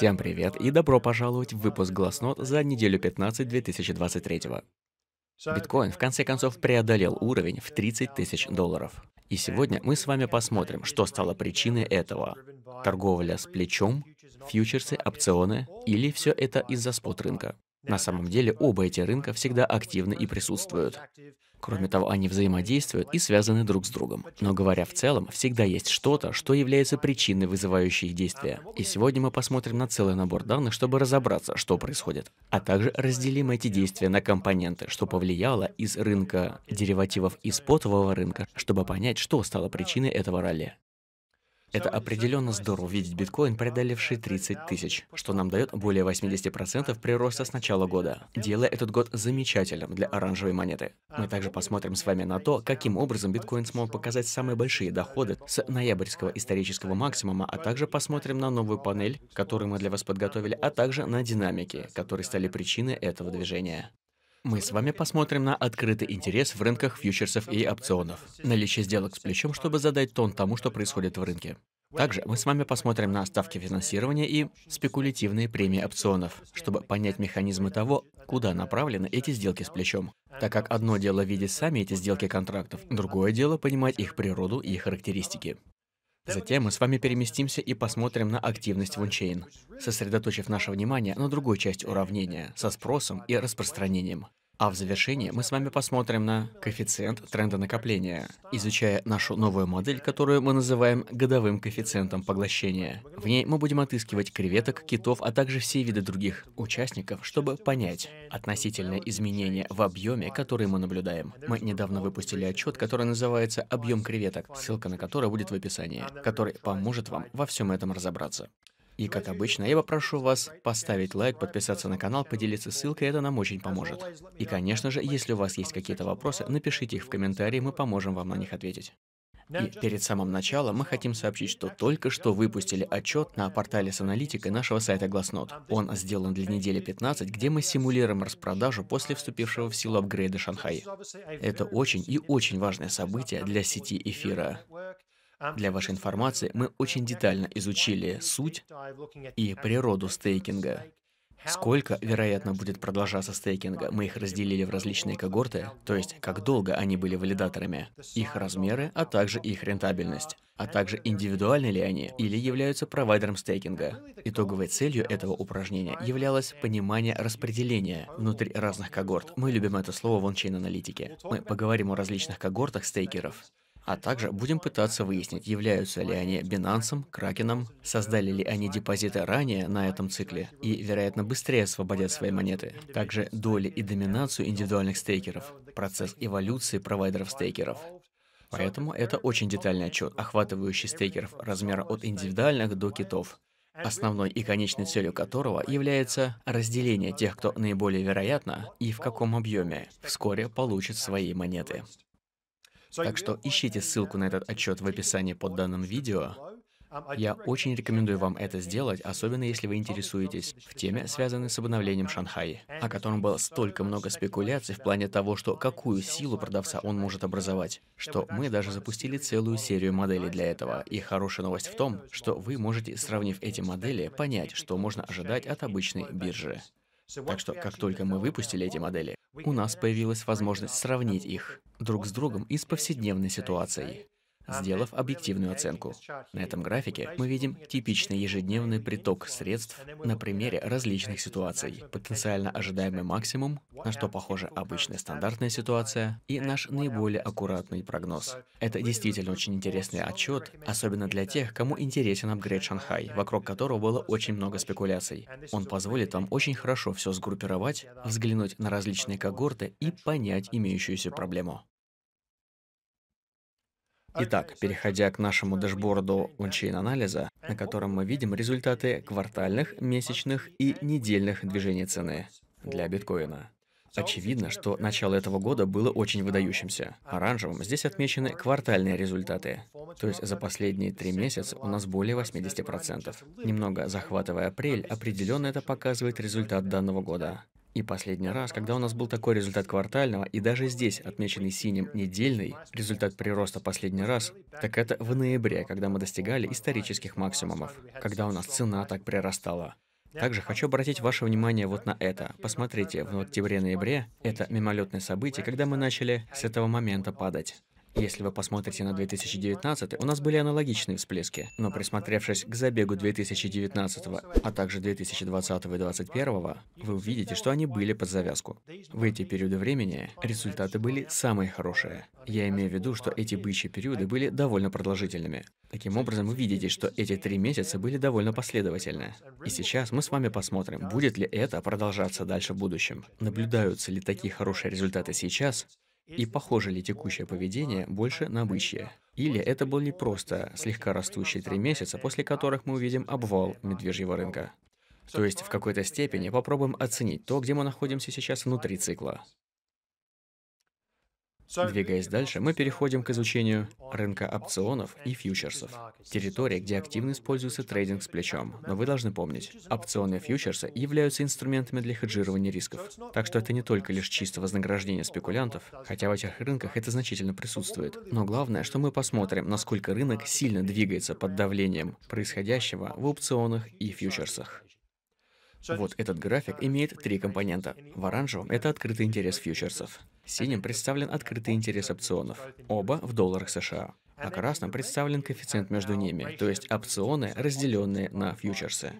Всем привет и добро пожаловать в выпуск Гласнот за неделю 15 2023. Биткоин в конце концов преодолел уровень в 30 тысяч долларов. И сегодня мы с вами посмотрим, что стало причиной этого. Торговля с плечом, фьючерсы, опционы или все это из-за спот рынка. На самом деле оба эти рынка всегда активны и присутствуют. Кроме того, они взаимодействуют и связаны друг с другом. Но говоря в целом, всегда есть что-то, что является причиной, вызывающей их действия. И сегодня мы посмотрим на целый набор данных, чтобы разобраться, что происходит. А также разделим эти действия на компоненты, что повлияло из рынка деривативов и спотового рынка, чтобы понять, что стало причиной этого ралли. Это определенно здорово видеть биткоин, преодолевший 30 тысяч, что нам дает более 80% прироста с начала года, делая этот год замечательным для оранжевой монеты. Мы также посмотрим с вами на то, каким образом биткоин смог показать самые большие доходы с ноябрьского исторического максимума, а также посмотрим на новую панель, которую мы для вас подготовили, а также на динамики, которые стали причиной этого движения. Мы с вами посмотрим на открытый интерес в рынках фьючерсов и опционов, наличие сделок с плечом, чтобы задать тон тому, что происходит в рынке. Также мы с вами посмотрим на ставки финансирования и спекулятивные премии опционов, чтобы понять механизмы того, куда направлены эти сделки с плечом. Так как одно дело видеть сами эти сделки контрактов, другое дело понимать их природу и характеристики. Затем мы с вами переместимся и посмотрим на активность в ончейн, сосредоточив наше внимание на другой части уравнения со спросом и распространением. А в завершении мы с вами посмотрим на коэффициент тренда накопления, изучая нашу новую модель, которую мы называем годовым коэффициентом поглощения. В ней мы будем отыскивать креветок, китов, а также все виды других участников, чтобы понять относительное изменение в объеме, который мы наблюдаем. Мы недавно выпустили отчет, который называется «Объем креветок», ссылка на который будет в описании, который поможет вам во всем этом разобраться. И, как обычно, я попрошу вас поставить лайк, подписаться на канал, поделиться ссылкой, это нам очень поможет. И, конечно же, если у вас есть какие-то вопросы, напишите их в комментарии, мы поможем вам на них ответить. И перед самым началом мы хотим сообщить, что только что выпустили отчет на портале с аналитикой нашего сайта Glassnode. Он сделан для недели 15, где мы симулируем распродажу после вступившего в силу апгрейда Шанхай. Это очень и очень важное событие для сети эфира. Для вашей информации, мы очень детально изучили суть и природу стейкинга. Сколько, вероятно, будет продолжаться стейкинга, мы их разделили в различные когорты, то есть как долго они были валидаторами, их размеры, а также их рентабельность, а также индивидуальны ли они или являются провайдером стейкинга. Итоговой целью этого упражнения являлось понимание распределения внутри разных когорт. Мы любим это слово в ончейн-аналитике. Мы поговорим о различных когортах стейкеров а также будем пытаться выяснить, являются ли они Binance, Кракеном, создали ли они депозиты ранее на этом цикле и, вероятно, быстрее освободят свои монеты. Также доли и доминацию индивидуальных стейкеров, процесс эволюции провайдеров стейкеров. Поэтому это очень детальный отчет, охватывающий стейкеров размера от индивидуальных до китов, основной и конечной целью которого является разделение тех, кто наиболее вероятно и в каком объеме вскоре получит свои монеты. Так что ищите ссылку на этот отчет в описании под данным видео. Um, Я очень рекомендую вам это сделать, особенно если вы интересуетесь в теме, связанной с обновлением Шанхая, о котором было столько много спекуляций в плане того, что какую силу продавца он может образовать, что мы даже запустили целую серию моделей для этого. И хорошая новость в том, что вы можете, сравнив эти модели, понять, что можно ожидать от обычной биржи. Так что, как только мы выпустили эти модели, у нас появилась возможность сравнить их друг с другом и с повседневной ситуацией сделав объективную оценку. На этом графике мы видим типичный ежедневный приток средств на примере различных ситуаций, потенциально ожидаемый максимум, на что похожа обычная стандартная ситуация, и наш наиболее аккуратный прогноз. Это действительно очень интересный отчет, особенно для тех, кому интересен апгрейд Шанхай, вокруг которого было очень много спекуляций. Он позволит вам очень хорошо все сгруппировать, взглянуть на различные когорты и понять имеющуюся проблему. Итак, переходя к нашему дашборду ончейн-анализа, на котором мы видим результаты квартальных, месячных и недельных движений цены для биткоина. Очевидно, что начало этого года было очень выдающимся. Оранжевым здесь отмечены квартальные результаты. То есть за последние три месяца у нас более 80%. Немного захватывая апрель, определенно это показывает результат данного года. И последний раз, когда у нас был такой результат квартального, и даже здесь отмеченный синим недельный, результат прироста последний раз, так это в ноябре, когда мы достигали исторических максимумов, когда у нас цена так прирастала. Также хочу обратить ваше внимание вот на это. Посмотрите, в октябре-ноябре это мимолетное событие, когда мы начали с этого момента падать. Если вы посмотрите на 2019, у нас были аналогичные всплески, но присмотревшись к забегу 2019, а также 2020 и 2021, вы увидите, что они были под завязку. В эти периоды времени результаты были самые хорошие. Я имею в виду, что эти бычьи периоды были довольно продолжительными. Таким образом, вы видите, что эти три месяца были довольно последовательны. И сейчас мы с вами посмотрим, будет ли это продолжаться дальше в будущем. Наблюдаются ли такие хорошие результаты сейчас, и похоже ли текущее поведение больше на обычае? Или это был не просто слегка растущие три месяца, после которых мы увидим обвал медвежьего рынка? То есть в какой-то степени попробуем оценить то, где мы находимся сейчас внутри цикла. Двигаясь дальше, мы переходим к изучению рынка опционов и фьючерсов. Территория, где активно используется трейдинг с плечом. Но вы должны помнить, опционы и фьючерсы являются инструментами для хеджирования рисков. Так что это не только лишь чисто вознаграждение спекулянтов, хотя в этих рынках это значительно присутствует. Но главное, что мы посмотрим, насколько рынок сильно двигается под давлением происходящего в опционах и фьючерсах. Вот этот график имеет три компонента. В оранжевом — это открытый интерес фьючерсов. Синим представлен открытый интерес опционов, оба в долларах США. А красным представлен коэффициент между ними, то есть опционы, разделенные на фьючерсы.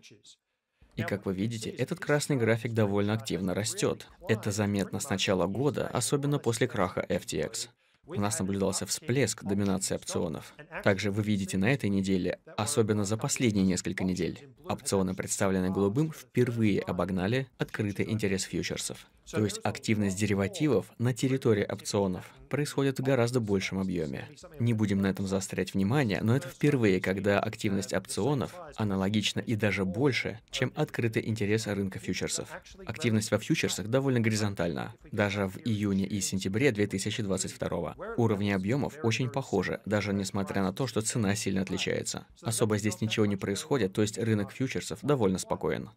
И как вы видите, этот красный график довольно активно растет. Это заметно с начала года, особенно после краха FTX. У нас наблюдался всплеск доминации опционов. Также вы видите на этой неделе, особенно за последние несколько недель, опционы, представленные голубым, впервые обогнали открытый интерес фьючерсов. То есть активность деривативов на территории опционов происходит в гораздо большем объеме. Не будем на этом заострять внимание, но это впервые, когда активность опционов аналогична и даже больше, чем открытый интерес рынка фьючерсов. Активность во фьючерсах довольно горизонтальна. Даже в июне и сентябре 2022 уровни объемов очень похожи, даже несмотря на то, что цена сильно отличается. Особо здесь ничего не происходит, то есть рынок фьючерсов довольно спокоен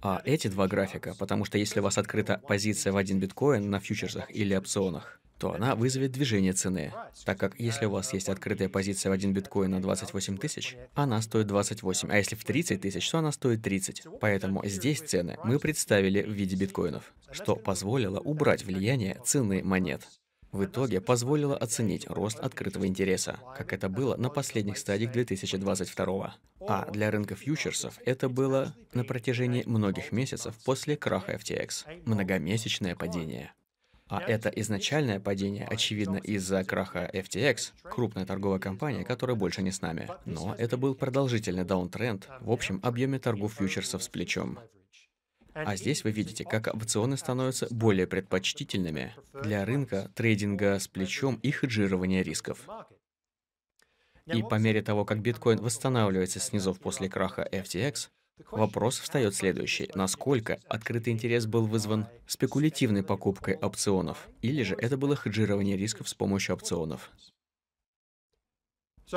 а эти два графика, потому что если у вас открыта позиция в один биткоин на фьючерсах или опционах, то она вызовет движение цены, так как если у вас есть открытая позиция в один биткоин на 28 тысяч, она стоит 28, а если в 30 тысяч, то она стоит 30. Поэтому здесь цены мы представили в виде биткоинов, что позволило убрать влияние цены монет в итоге позволило оценить рост открытого интереса, как это было на последних стадиях 2022 А для рынка фьючерсов это было на протяжении многих месяцев после краха FTX, многомесячное падение. А это изначальное падение, очевидно, из-за краха FTX, крупная торговая компания, которая больше не с нами. Но это был продолжительный даунтренд в общем объеме торгов фьючерсов с плечом. А здесь вы видите, как опционы становятся более предпочтительными для рынка трейдинга с плечом и хеджирования рисков. И по мере того, как биткоин восстанавливается с после краха FTX, вопрос встает следующий. Насколько открытый интерес был вызван спекулятивной покупкой опционов, или же это было хеджирование рисков с помощью опционов?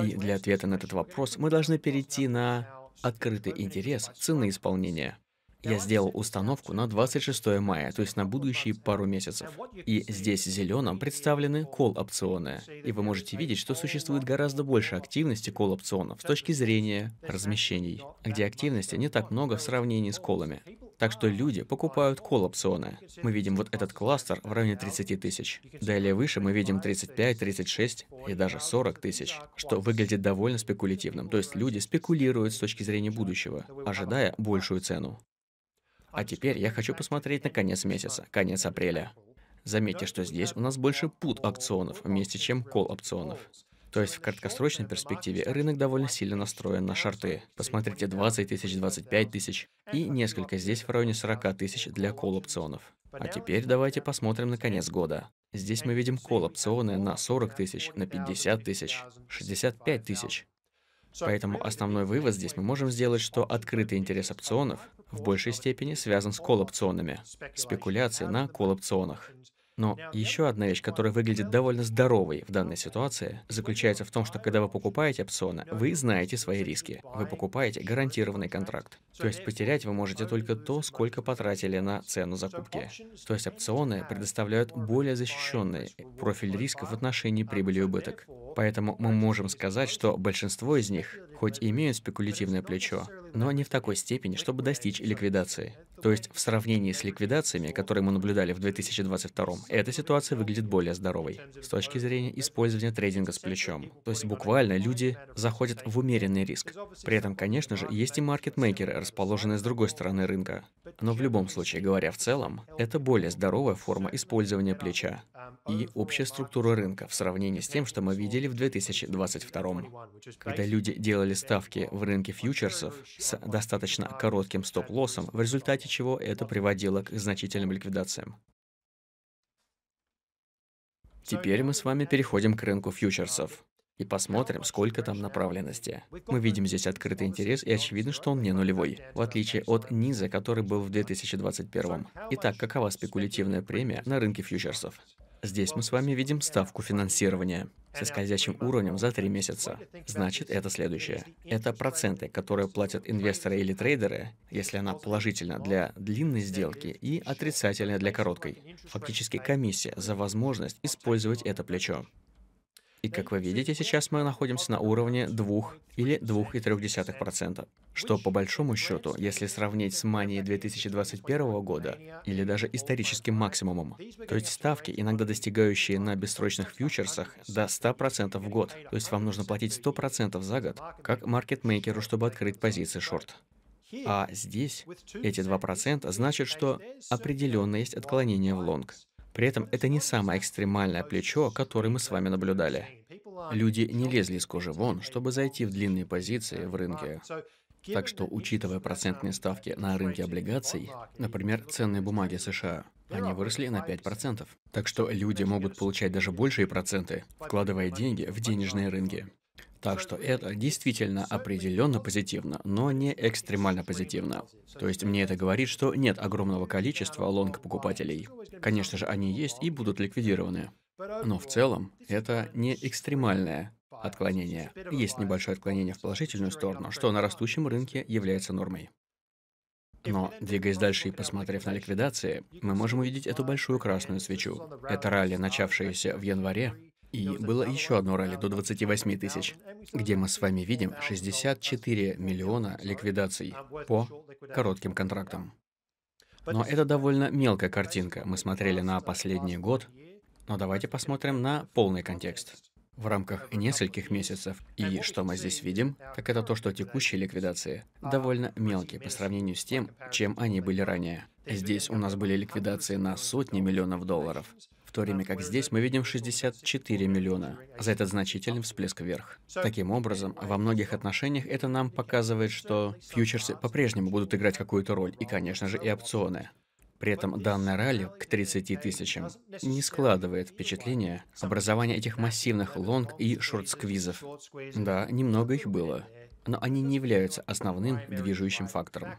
И для ответа на этот вопрос мы должны перейти на открытый интерес цены исполнения. Я сделал установку на 26 мая, то есть на будущие пару месяцев. И здесь зеленым представлены кол опционы И вы можете видеть, что существует гораздо больше активности кол опционов с точки зрения размещений, где активности не так много в сравнении с колами. Так что люди покупают кол опционы Мы видим вот этот кластер в районе 30 тысяч. Далее выше мы видим 35, 36 и даже 40 тысяч, что выглядит довольно спекулятивным. То есть люди спекулируют с точки зрения будущего, ожидая большую цену. А теперь я хочу посмотреть на конец месяца, конец апреля. Заметьте, что здесь у нас больше пут опционов вместе, чем кол опционов. То есть в краткосрочной перспективе рынок довольно сильно настроен на шорты. Посмотрите 20 тысяч, 25 тысяч и несколько здесь в районе 40 тысяч для колл-опционов. А теперь давайте посмотрим на конец года. Здесь мы видим колл-опционы на 40 тысяч, на 50 тысяч, 65 тысяч. Поэтому основной вывод здесь мы можем сделать, что открытый интерес опционов в большей степени связан с колл опционами, спекуляции на колл опционах. Но еще одна вещь, которая выглядит довольно здоровой в данной ситуации, заключается в том, что когда вы покупаете опционы, вы знаете свои риски. Вы покупаете гарантированный контракт. То есть потерять вы можете только то, сколько потратили на цену закупки. То есть опционы предоставляют более защищенный профиль риска в отношении прибыли и убыток. Поэтому мы можем сказать, что большинство из них, хоть и имеют спекулятивное плечо, но не в такой степени, чтобы достичь ликвидации. То есть в сравнении с ликвидациями, которые мы наблюдали в 2022, эта ситуация выглядит более здоровой с точки зрения использования трейдинга с плечом. То есть буквально люди заходят в умеренный риск. При этом, конечно же, есть и маркетмейкеры, расположенные с другой стороны рынка. Но в любом случае, говоря в целом, это более здоровая форма использования плеча и общая структура рынка в сравнении с тем, что мы видели в 2022, когда люди делали ставки в рынке фьючерсов с достаточно коротким стоп-лоссом, в результате чего это приводило к значительным ликвидациям. Теперь мы с вами переходим к рынку фьючерсов и посмотрим, сколько там направленности. Мы видим здесь открытый интерес, и очевидно, что он не нулевой, в отличие от низа, который был в 2021. Итак, какова спекулятивная премия на рынке фьючерсов? Здесь мы с вами видим ставку финансирования со скользящим уровнем за три месяца. Значит, это следующее. Это проценты, которые платят инвесторы или трейдеры, если она положительна для длинной сделки и отрицательна для короткой. Фактически комиссия за возможность использовать это плечо. И как вы видите, сейчас мы находимся на уровне 2 или 2,3%, что по большому счету, если сравнить с манией 2021 года или даже историческим максимумом, то есть ставки, иногда достигающие на бессрочных фьючерсах до 100% в год, то есть вам нужно платить 100% за год, как маркетмейкеру, чтобы открыть позиции шорт. А здесь эти 2% значит, что определенно есть отклонение в лонг. При этом это не самое экстремальное плечо, которое мы с вами наблюдали. Люди не лезли из кожи вон, чтобы зайти в длинные позиции в рынке. Так что, учитывая процентные ставки на рынке облигаций, например, ценные бумаги США, они выросли на 5%. Так что люди могут получать даже большие проценты, вкладывая деньги в денежные рынки. Так что это действительно определенно позитивно, но не экстремально позитивно. То есть мне это говорит, что нет огромного количества лонг-покупателей. Конечно же, они есть и будут ликвидированы. Но в целом это не экстремальное отклонение. Есть небольшое отклонение в положительную сторону, что на растущем рынке является нормой. Но, двигаясь дальше и посмотрев на ликвидации, мы можем увидеть эту большую красную свечу. Это ралли, начавшееся в январе, и было еще одно ралли до 28 тысяч, где мы с вами видим 64 миллиона ликвидаций по коротким контрактам. Но это довольно мелкая картинка. Мы смотрели на последний год, но давайте посмотрим на полный контекст. В рамках нескольких месяцев. И что мы здесь видим, так это то, что текущие ликвидации довольно мелкие по сравнению с тем, чем они были ранее. Здесь у нас были ликвидации на сотни миллионов долларов в то время как здесь мы видим 64 миллиона. За этот значительный всплеск вверх. Таким образом, во многих отношениях это нам показывает, что фьючерсы по-прежнему будут играть какую-то роль, и, конечно же, и опционы. При этом данная ралли к 30 тысячам не складывает впечатление образования этих массивных лонг и шорт-сквизов. Да, немного их было, но они не являются основным движущим фактором.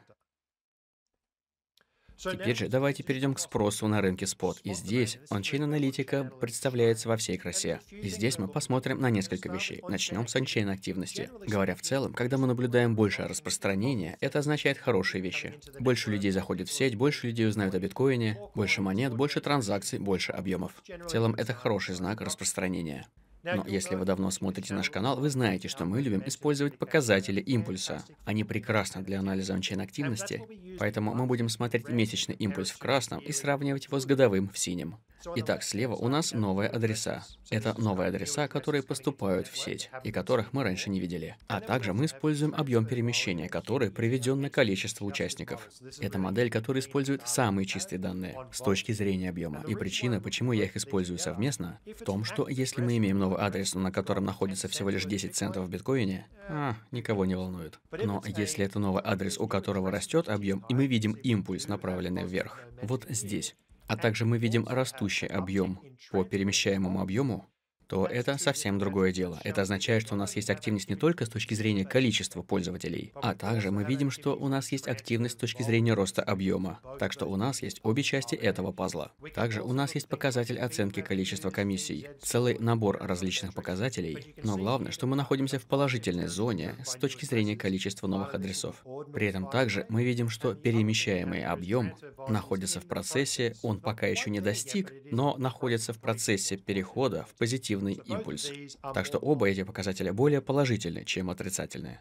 Теперь же давайте перейдем к спросу на рынке спот. И здесь ончейн-аналитика представляется во всей красе. И здесь мы посмотрим на несколько вещей. Начнем с ончейн-активности. Говоря в целом, когда мы наблюдаем большее распространение, это означает хорошие вещи. Больше людей заходит в сеть, больше людей узнают о биткоине, больше монет, больше транзакций, больше объемов. В целом это хороший знак распространения. Но если вы давно смотрите наш канал, вы знаете, что мы любим использовать показатели импульса. Они прекрасны для анализа ончейн-активности, поэтому мы будем смотреть месячный импульс в красном и сравнивать его с годовым в синем. Итак, слева у нас новые адреса. Это новые адреса, которые поступают в сеть, и которых мы раньше не видели. А также мы используем объем перемещения, который приведен на количество участников. Это модель, которая использует самые чистые данные с точки зрения объема. И причина, почему я их использую совместно, в том, что если мы имеем новый новый адрес, на котором находится всего лишь 10 центов в биткоине, а, никого не волнует. Но если это новый адрес, у которого растет объем, и мы видим импульс, направленный вверх, вот здесь, а также мы видим растущий объем по перемещаемому объему, то это совсем другое дело. Это означает, что у нас есть активность не только с точки зрения количества пользователей, а также мы видим, что у нас есть активность с точки зрения роста объема. Так что у нас есть обе части этого пазла. Также у нас есть показатель оценки количества комиссий, целый набор различных показателей, но главное, что мы находимся в положительной зоне с точки зрения количества новых адресов. При этом также мы видим, что перемещаемый объем находится в процессе, он пока еще не достиг, но находится в процессе перехода в позитивный позитивный импульс. Так что оба эти показателя более положительны, чем отрицательные.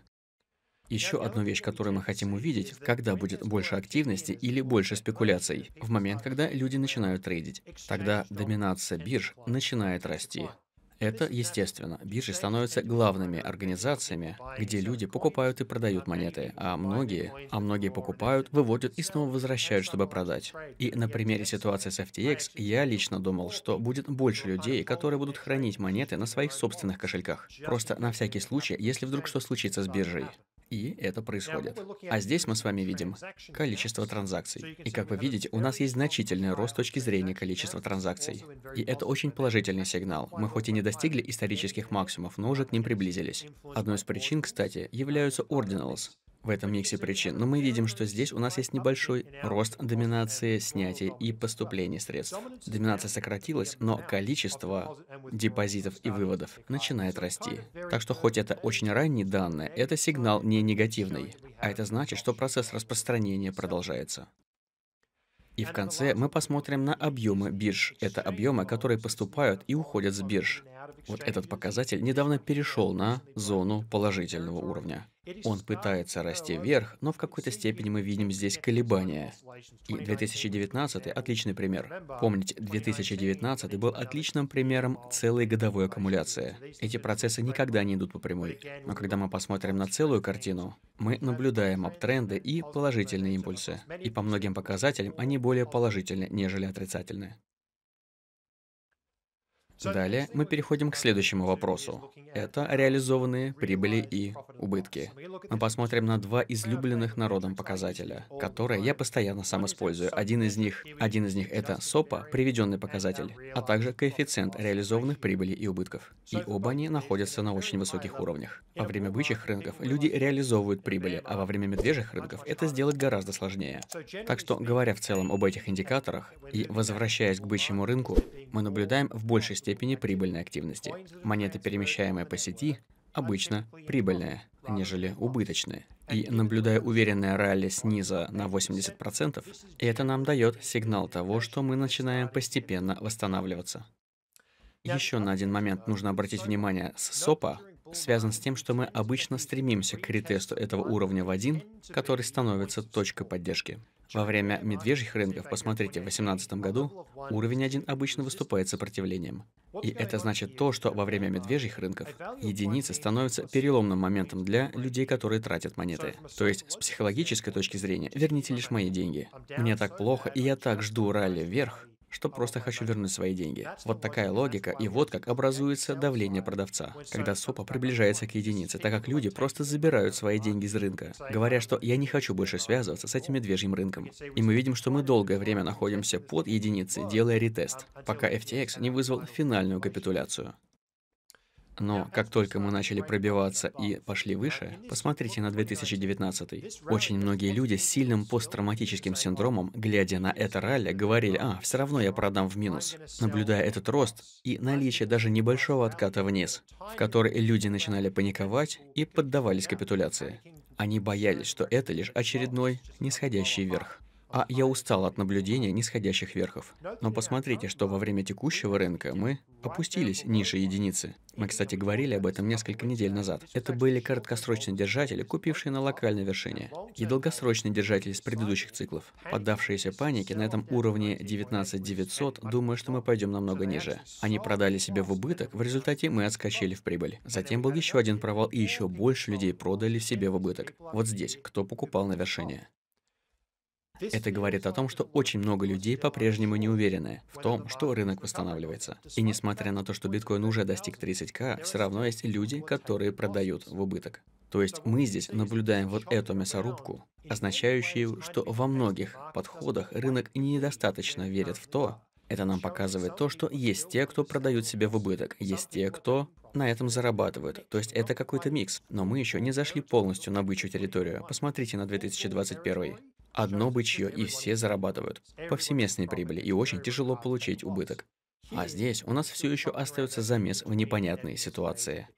Еще одну вещь, которую мы хотим увидеть, когда будет больше активности типа, или больше спекуляций, в момент, когда люди начинают трейдить. Тогда доминация бирж начинает типа, расти. Это естественно. Биржи становятся главными организациями, где люди покупают и продают монеты, а многие, а многие покупают, выводят и снова возвращают, чтобы продать. И на примере ситуации с FTX я лично думал, что будет больше людей, которые будут хранить монеты на своих собственных кошельках. Просто на всякий случай, если вдруг что случится с биржей и это происходит. А здесь мы с вами видим количество транзакций. И как вы видите, у нас есть значительный рост с точки зрения количества транзакций. И это очень положительный сигнал. Мы хоть и не достигли исторических максимумов, но уже к ним приблизились. Одной из причин, кстати, являются Ordinals, в этом миксе причин, но мы видим, что здесь у нас есть небольшой рост доминации, снятия и поступления средств. Доминация сократилась, но количество депозитов и выводов начинает расти. Так что хоть это очень ранние данные, это сигнал не негативный, а это значит, что процесс распространения продолжается. И в конце мы посмотрим на объемы бирж. Это объемы, которые поступают и уходят с бирж. Вот этот показатель недавно перешел на зону положительного уровня. Он пытается э, расти вверх, но в э, какой-то степени мы видим здесь колебания. И 2019 — отличный пример. Помните, 2019 был отличным примером целой годовой аккумуляции. Эти процессы никогда не идут по прямой. Но когда мы посмотрим на целую картину, мы наблюдаем аптренды и положительные импульсы. И по многим показателям они более положительны, нежели отрицательны. Далее мы переходим к следующему вопросу. Это реализованные прибыли и убытки. Мы посмотрим на два излюбленных народом показателя, которые я постоянно сам использую. Один из них, один из них это СОПа, приведенный показатель, а также коэффициент реализованных прибыли и убытков. И оба они находятся на очень высоких уровнях. Во время бычьих рынков люди реализовывают прибыли, а во время медвежьих рынков это сделать гораздо сложнее. Так что, говоря в целом об этих индикаторах и возвращаясь к бычьему рынку, мы наблюдаем в большей степени степени прибыльной активности. Монеты, перемещаемые по сети, обычно прибыльные, нежели убыточные. И наблюдая уверенное ралли снизу на 80%, это нам дает сигнал того, что мы начинаем постепенно восстанавливаться. Еще на один момент нужно обратить внимание с СОПа, связан с тем, что мы обычно стремимся к ретесту этого уровня в один, который становится точкой поддержки. Во время медвежьих рынков, посмотрите, в 2018 году уровень 1 обычно выступает сопротивлением. И это значит то, что во время медвежьих рынков единица становится переломным моментом для людей, которые тратят монеты. То есть, с психологической точки зрения, верните лишь мои деньги. Мне так плохо, и я так жду ралли вверх, что просто хочу вернуть свои деньги. Вот такая логика, и вот как образуется давление продавца, когда СОПа приближается к единице, так как люди просто забирают свои деньги с рынка, говоря, что я не хочу больше связываться с этим медвежьим рынком. И мы видим, что мы долгое время находимся под единицей, делая ретест, пока FTX не вызвал финальную капитуляцию но как только мы начали пробиваться и пошли выше, посмотрите на 2019. Очень многие люди с сильным посттравматическим синдромом, глядя на это ралли, говорили, а, все равно я продам в минус. Наблюдая этот рост и наличие даже небольшого отката вниз, в который люди начинали паниковать и поддавались капитуляции. Они боялись, что это лишь очередной нисходящий вверх. А я устал от наблюдения нисходящих верхов. Но посмотрите, что во время текущего рынка мы опустились ниже единицы. Мы, кстати, говорили об этом несколько недель назад. Это были краткосрочные держатели, купившие на локальной вершине, и долгосрочные держатели с предыдущих циклов. Поддавшиеся панике на этом уровне 19900, Думаю, что мы пойдем намного ниже. Они продали себе в убыток, в результате мы отскочили в прибыль. Затем был еще один провал, и еще больше людей продали себе в убыток. Вот здесь, кто покупал на вершине. Это говорит о том, что очень много людей по-прежнему не уверены в том, что рынок восстанавливается. И несмотря на то, что биткоин уже достиг 30к, все равно есть люди, которые продают в убыток. То есть мы здесь наблюдаем вот эту мясорубку, означающую, что во многих подходах рынок недостаточно верит в то, это нам показывает то, что есть те, кто продают себе в убыток, есть те, кто на этом зарабатывают. То есть это какой-то микс. Но мы еще не зашли полностью на бычью территорию. Посмотрите на 2021. Одно бычье, и все зарабатывают. Повсеместные прибыли, и очень тяжело получить убыток. А здесь у нас все еще остается замес в непонятные ситуации.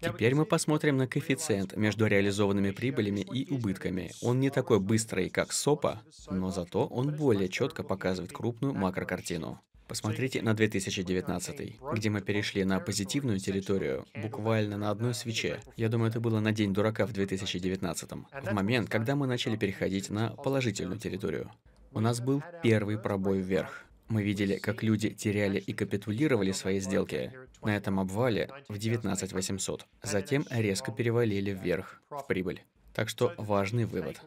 Теперь мы посмотрим на коэффициент между реализованными прибылями и убытками. Он не такой быстрый, как СОПа, но зато он более четко показывает крупную макрокартину. Посмотрите на 2019, где мы перешли на позитивную территорию буквально на одной свече. Я думаю, это было на День дурака в 2019, в момент, когда мы начали переходить на положительную территорию. У нас был первый пробой вверх. Мы видели, как люди теряли и капитулировали свои сделки на этом обвале в 19800. Затем резко перевалили вверх в прибыль. Так что важный вывод.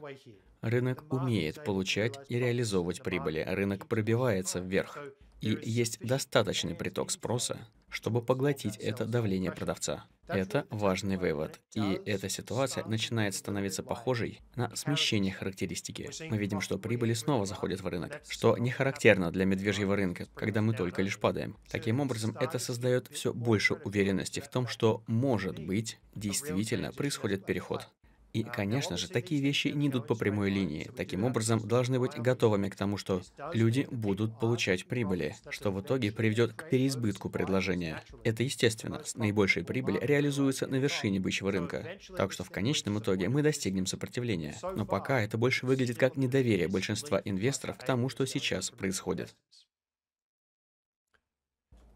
Рынок умеет получать и реализовывать прибыли. Рынок пробивается вверх и есть достаточный приток спроса, чтобы поглотить это давление продавца. Это важный вывод, и эта ситуация начинает становиться похожей на смещение характеристики. Мы видим, что прибыли снова заходят в рынок, что не характерно для медвежьего рынка, когда мы только лишь падаем. Таким образом, это создает все больше уверенности в том, что, может быть, действительно происходит переход. И, а, конечно же, такие вещи не идут по прямой линии. Таким образом, должны быть готовыми к тому, что люди будут получать прибыли, что в итоге приведет к переизбытку предложения. Это естественно. Наибольшая прибыль реализуется на вершине бычьего рынка. Так что в конечном итоге мы достигнем сопротивления. Но пока это больше выглядит как недоверие большинства инвесторов к тому, что сейчас происходит.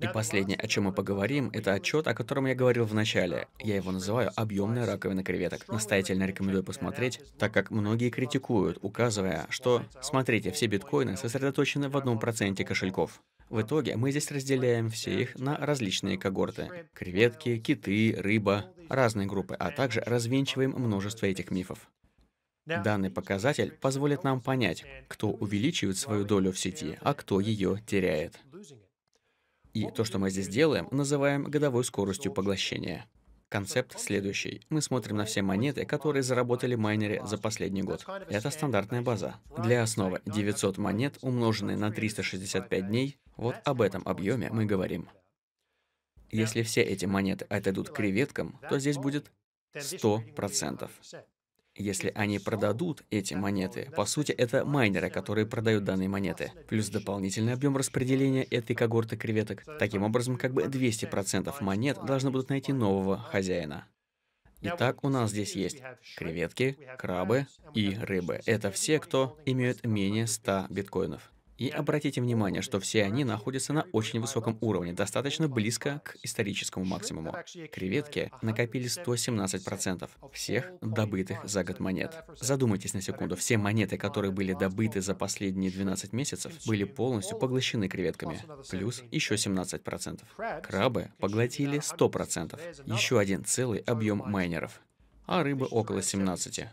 И последнее, о чем мы поговорим, это отчет, о котором я говорил в начале. Я его называю «Объемная раковина креветок». Настоятельно рекомендую посмотреть, так как многие критикуют, указывая, что, смотрите, все биткоины сосредоточены в одном проценте кошельков. В итоге мы здесь разделяем все их на различные когорты. Креветки, киты, рыба, разные группы, а также развенчиваем множество этих мифов. Данный показатель позволит нам понять, кто увеличивает свою долю в сети, а кто ее теряет. И то, что мы здесь делаем, называем годовой скоростью поглощения. Концепт следующий. Мы смотрим на все монеты, которые заработали майнеры за последний год. Это стандартная база. Для основы 900 монет, умноженные на 365 дней, вот об этом объеме мы говорим. Если все эти монеты отойдут к креветкам, то здесь будет 100%. Если они продадут эти монеты, по сути, это майнеры, которые продают данные монеты, плюс дополнительный объем распределения этой когорты креветок. Таким образом, как бы 200% монет должны будут найти нового хозяина. Итак, у нас здесь есть креветки, крабы и рыбы. Это все, кто имеет менее 100 биткоинов. И обратите внимание, что все они находятся на очень высоком уровне, достаточно близко к историческому максимуму. Креветки накопили 117% всех добытых за год монет. Задумайтесь на секунду, все монеты, которые были добыты за последние 12 месяцев, были полностью поглощены креветками, плюс еще 17%. Крабы поглотили 100%, еще один целый объем майнеров, а рыбы около 17%.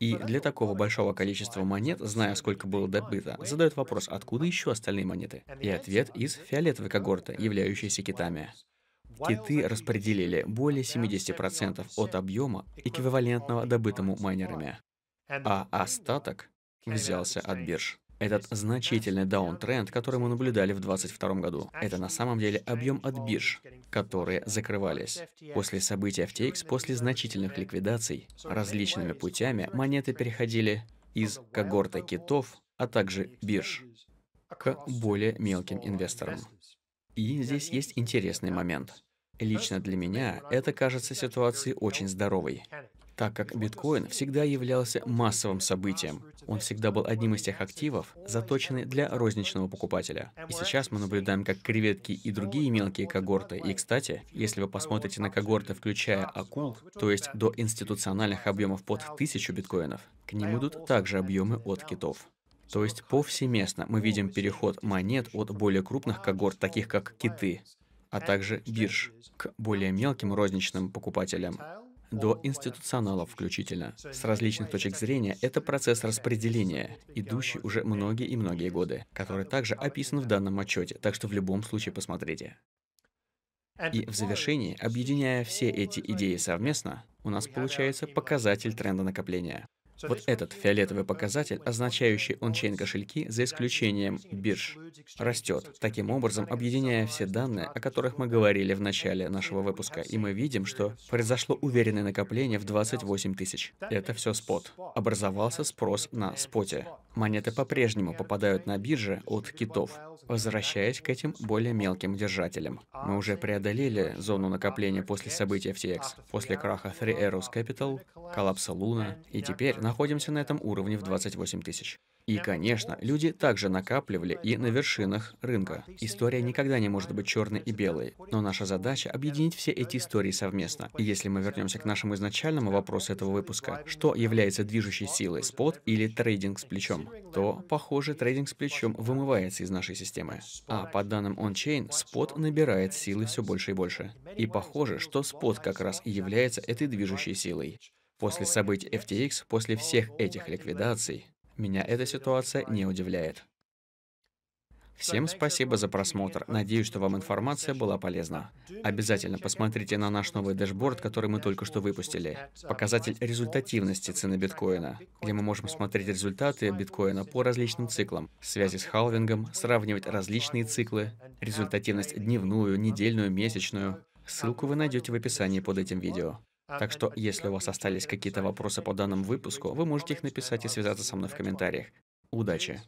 И для такого большого количества монет, зная, сколько было добыто, задают вопрос, откуда еще остальные монеты? И ответ из фиолетовой когорты, являющейся китами. Киты распределили более 70% от объема, эквивалентного добытому майнерами, а остаток взялся от бирж. Этот значительный даунтренд, который мы наблюдали в 2022 году, это на самом деле объем от бирж, которые закрывались. После событий FTX, после значительных ликвидаций, различными путями монеты переходили из когорта китов, а также бирж, к более мелким инвесторам. И здесь есть интересный момент. Лично для меня это кажется ситуацией очень здоровой так как биткоин всегда являлся массовым событием. Он всегда был одним из тех активов, заточенный для розничного покупателя. И сейчас мы наблюдаем, как креветки и другие мелкие когорты. И, кстати, если вы посмотрите на когорты, включая акул, то есть до институциональных объемов под тысячу биткоинов, к ним идут также объемы от китов. То есть повсеместно мы видим переход монет от более крупных когорт, таких как киты, а также бирж, к более мелким розничным покупателям до институционалов включительно. С различных точек зрения это процесс распределения, идущий уже многие и многие годы, который также описан в данном отчете, так что в любом случае посмотрите. И в завершении, объединяя все эти идеи совместно, у нас получается показатель тренда накопления. Вот этот фиолетовый показатель, означающий ончейн-кошельки, за исключением бирж, растет, таким образом объединяя все данные, о которых мы говорили в начале нашего выпуска, и мы видим, что произошло уверенное накопление в 28 тысяч. Это все спот. Образовался спрос на споте. Монеты по-прежнему попадают на биржи от китов, возвращаясь к этим более мелким держателям. Мы уже преодолели зону накопления после событий FTX, после краха Three Arrows Capital, коллапса Луна, и теперь на находимся на этом уровне в 28 тысяч. И, конечно, люди также накапливали и на вершинах рынка. История никогда не может быть черной и белой, но наша задача — объединить все эти истории совместно. И если мы вернемся к нашему изначальному вопросу этого выпуска, что является движущей силой, спот или трейдинг с плечом, то, похоже, трейдинг с плечом вымывается из нашей системы. А по данным OnChain, спот набирает силы все больше и больше. И похоже, что спот как раз и является этой движущей силой. После событий FTX, после всех этих ликвидаций, меня эта ситуация не удивляет. Всем спасибо за просмотр. Надеюсь, что вам информация была полезна. Обязательно посмотрите на наш новый дэшборд, который мы только что выпустили. Показатель результативности цены биткоина, где мы можем смотреть результаты биткоина по различным циклам, связи с халвингом, сравнивать различные циклы, результативность дневную, недельную, месячную. Ссылку вы найдете в описании под этим видео. А так что, если у вас остались какие-то вопросы по данному выпуску, вы можете их написать и связаться со мной в комментариях. Удачи!